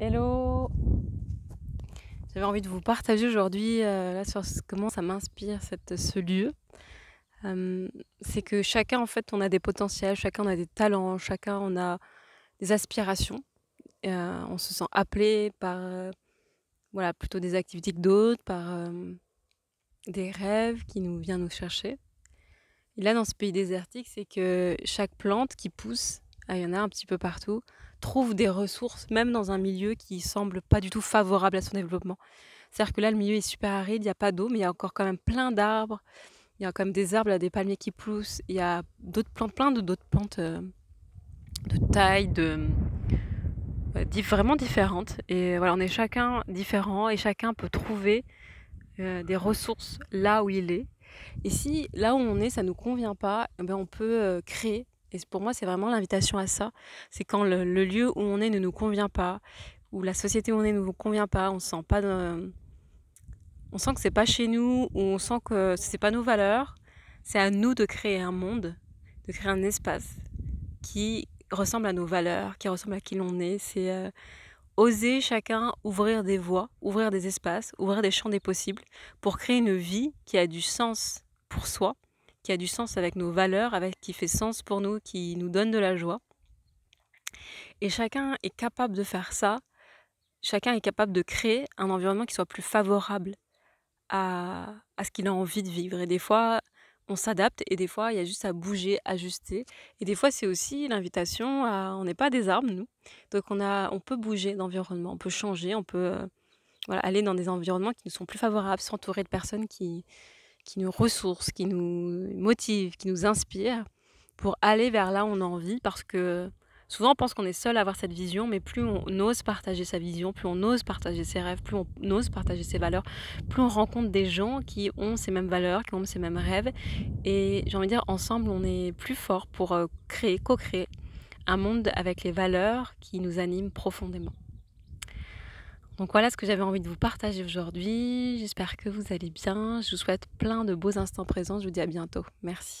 Hello J'avais envie de vous partager aujourd'hui euh, sur comment ça m'inspire ce lieu. c'est que chacun en fait on a des potentiels, chacun on a des talents, chacun on a des aspirations. Euh, on se sent appelé par euh, voilà plutôt des activités que d'autres, par des rêves qui nous viennent nous chercher. Et là dans ce pays désertique, c'est que chaque plante qui pousse ah, il y en a un petit peu partout, trouve des ressources, même dans un milieu qui semble pas du tout favorable à son développement. C'est-à-dire que là, le milieu est super aride, il n'y a pas d'eau, mais il y a encore quand même plein d'arbres. Il y a quand même des arbres, des palmiers qui poussent. Il y a d'autres plantes, plein d'autres plantes euh, de taille, de vraiment différentes. Et voilà, on est chacun différent et chacun peut trouver euh, des ressources là où il est. Et si là où on est, ça ne nous convient pas, eh ben on peut euh, créer et pour moi, c'est vraiment l'invitation à ça. C'est quand le, lieu où on est ne nous convient pas, ou la société où on est ne nous convient pas, on sent pas, on sent que c'est pas chez nous, ou on sent que c'est pas nos valeurs. C'est à nous de créer un monde, de créer un espace qui ressemble à nos valeurs, qui ressemble à qui l'on est. C'est euh, oser chacun ouvrir des voies, ouvrir des espaces, ouvrir des champs des possibles pour créer une vie qui a du sens pour soi qui a du sens avec nos valeurs, avec qui fait sens pour nous, qui nous donne de la joie. Et chacun est capable de faire ça. Chacun est capable de créer un environnement qui soit plus favorable à, ce qu'il a envie de vivre. Et des fois, on s'adapte et des fois, il y a juste à bouger, ajuster. Et des fois, c'est aussi l'invitation à... On n'est pas des arbres, nous. Donc, on, a, on peut bouger d'environnement, on peut changer, on peut euh, aller dans des environnements qui ne sont plus favorables, s'entourer de personnes qui, qui nous ressource, qui nous motive, qui nous inspire pour aller vers là où on a envie parce que souvent on pense qu'on est seul à avoir cette vision, mais plus on ose partager sa vision, plus on ose partager ses rêves, plus on ose partager ses valeurs, plus on rencontre des gens qui ont ces mêmes valeurs, qui ont ces mêmes rêves. Et j'ai envie de dire, ensemble, on est plus fort pour euh, créer, co-créer un monde avec les valeurs qui nous animent profondément. Donc voilà ce que j'avais envie de vous partager aujourd'hui. J'espère que vous allez bien. Je vous souhaite plein de beaux instants présents. Je vous dis à bientôt. Merci.